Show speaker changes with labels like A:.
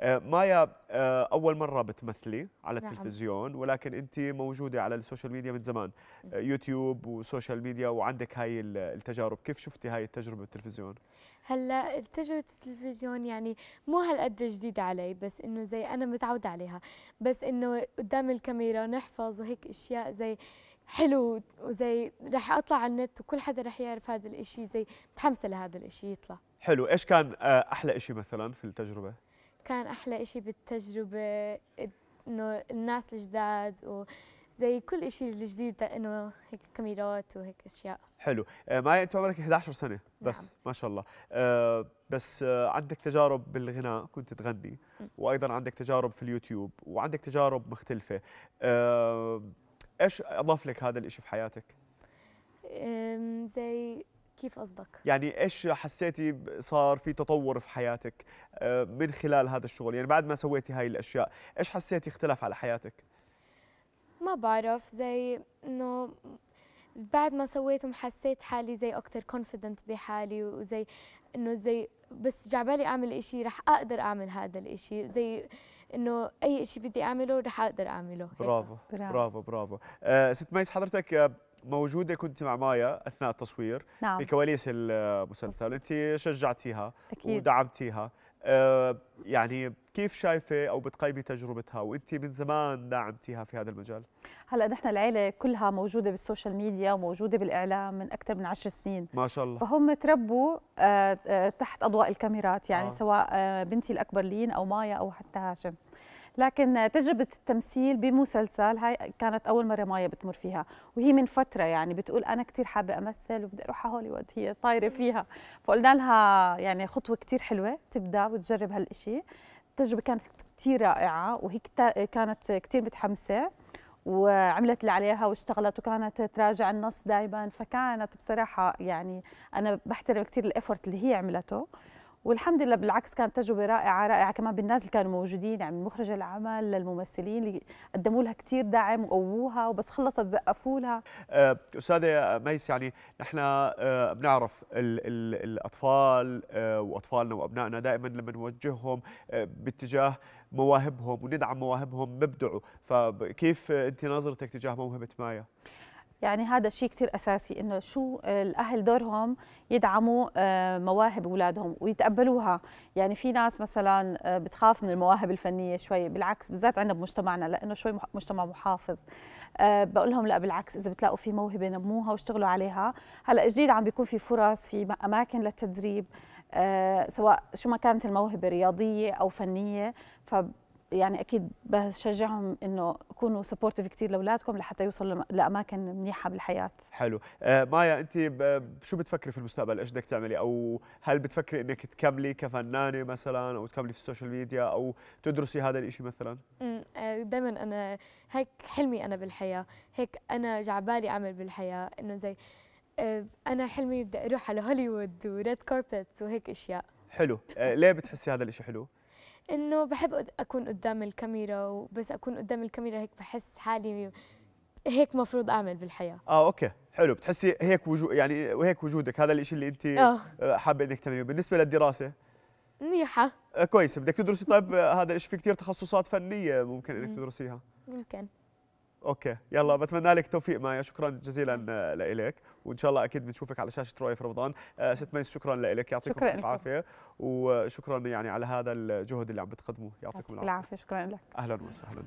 A: آه، مايا آه، اول مره بتمثلي على نعم. التلفزيون ولكن انت موجوده على السوشيال ميديا من زمان آه، يوتيوب وسوشيال ميديا وعندك هاي التجارب كيف شفتي هاي التجربه بالتلفزيون
B: هلا تجربه التلفزيون يعني مو هالقد جديده علي بس انه زي انا متعوده عليها بس انه قدام الكاميرا نحفظ وهيك اشياء زي حلو وزي رح اطلع على النت وكل حدا رح يعرف هذا الاشي زي متحمسه لهذا الاشي يطلع
A: حلو ايش كان احلى اشي مثلا في التجربه
B: كان أحلى إشي بالتجربة إنه الناس الجداد و زي كل شيء الجديد إنه هيك كاميرات وهيك أشياء
A: حلو آه، مايا أنت عمرك 11 سنة نعم. بس نعم. ما شاء الله آه، بس آه، عندك تجارب بالغناء كنت تغني وأيضا عندك تجارب في اليوتيوب وعندك تجارب مختلفة ايش اضاف لك هذا الشيء في حياتك؟
B: زي كيف قصدك؟
A: يعني ايش حسيتي صار في تطور في حياتك آه، من خلال هذا الشغل يعني بعد ما سويتي هاي الاشياء ايش حسيتي اختلف على حياتك؟
B: ما بعرف زي انه بعد ما سويتهم حسيت حالي زي اكثر كونفيدنت بحالي وزي انه زي بس جعبالي اعمل إشي رح اقدر اعمل هذا الإشي زي انه اي إشي بدي اعمله رح اقدر اعمله برافو برافو
A: برافو, برافو. آه ست ميس حضرتك آه، موجوده كنت مع مايا اثناء التصوير نعم. في كواليس المسلسل انت شجعتيها أكيد. ودعمتيها أه يعني كيف شايفه او بتقيمي تجربتها وانت من زمان دعمتيها في هذا المجال
C: هلا نحن العيله كلها موجوده بالسوشيال ميديا وموجوده بالاعلام من اكثر من عشر سنين ما شاء الله فهم تربوا آه، آه، تحت اضواء الكاميرات يعني آه. سواء آه، بنتي الاكبر لين او مايا او حتى هاشم لكن تجربة التمثيل بمسلسل هاي كانت أول مرة مايا بتمر فيها وهي من فترة يعني بتقول أنا كثير حابة أمثل وبدي أروح على هوليوود هي طايرة فيها فقلنا لها يعني خطوة كثير حلوة تبدأ وتجرب هالشيء التجربة كانت كثير رائعة وهي كانت كثير متحمسة وعملت اللي عليها واشتغلت وكانت تراجع النص دائما فكانت بصراحة يعني أنا بحترم كثير الإفورت اللي هي عملته والحمد لله بالعكس كانت تجربه رائعه رائعه كمان بالناس اللي كانوا موجودين يعني من مخرج العمل للممثلين اللي قدموا لها كثير دعم وقووها وبس خلصت زقفوا لها
A: آه، استاذه ميس يعني نحن آه، بنعرف الـ الـ الاطفال آه، واطفالنا وابنائنا دائما لما نوجههم باتجاه مواهبهم وندعم مواهبهم ببدعوا فكيف انت نظرتك تجاه موهبه مايا
C: يعني هذا شيء كثير اساسي انه شو الاهل دورهم يدعموا آه، مواهب اولادهم ويتقبلوها يعني في ناس مثلا آه، بتخاف من المواهب الفنيه شوي بالعكس بالذات عندنا بمجتمعنا لانه شوي مجتمع محافظ آه، بقول لهم لا بالعكس اذا بتلاقوا في موهبه نموها واشتغلوا عليها هلا جديد عم بيكون في فرص في اماكن للتدريب سواء شو ما كانت الموهبه رياضيه او فنيه ف يعني اكيد بشجعهم انه يكونوا سبورتيف كثير لاولادكم لحتى يوصلوا لاماكن منيحه بالحياه
A: حلو آه مايا انت شو بتفكري في المستقبل ايش بدك تعملي او هل بتفكري انك تكملي كفنانه مثلا او تكملي في السوشيال ميديا او تدرسي هذا الشيء مثلا
B: آه، دائما انا هيك حلمي انا بالحياه هيك انا جعبالي اعمل بالحياه انه زي آه، انا حلمي بدي اروح على هوليوود وريد كاربت وهيك اشياء
A: حلو آه ليه بتحسي هذا الشيء حلو
B: انه بحب اكون قدام الكاميرا وبس اكون قدام الكاميرا هيك بحس حالي هيك مفروض اعمل بالحياه
A: اه اوكي حلو بتحسي هيك وجود يعني وهيك وجودك هذا الشيء اللي انت آه. آه، حابه انك تعمليه بالنسبه للدراسه منيحه آه، كويسه بدك تدرسي طيب هذا الشيء في كثير تخصصات فنيه ممكن انك تدرسيها ممكن اوكي يلا بتمنى لك توفيق مايا شكرا جزيلا آه، لك وان شاء الله اكيد بنشوفك على شاشه رؤيا في رمضان آه، ست ميس شكرا لك يعطيكم الف عافيه وشكرا يعني على هذا الجهد اللي عم بتقدموه يعطيكم العافيه شكرا لك اهلا وسهلا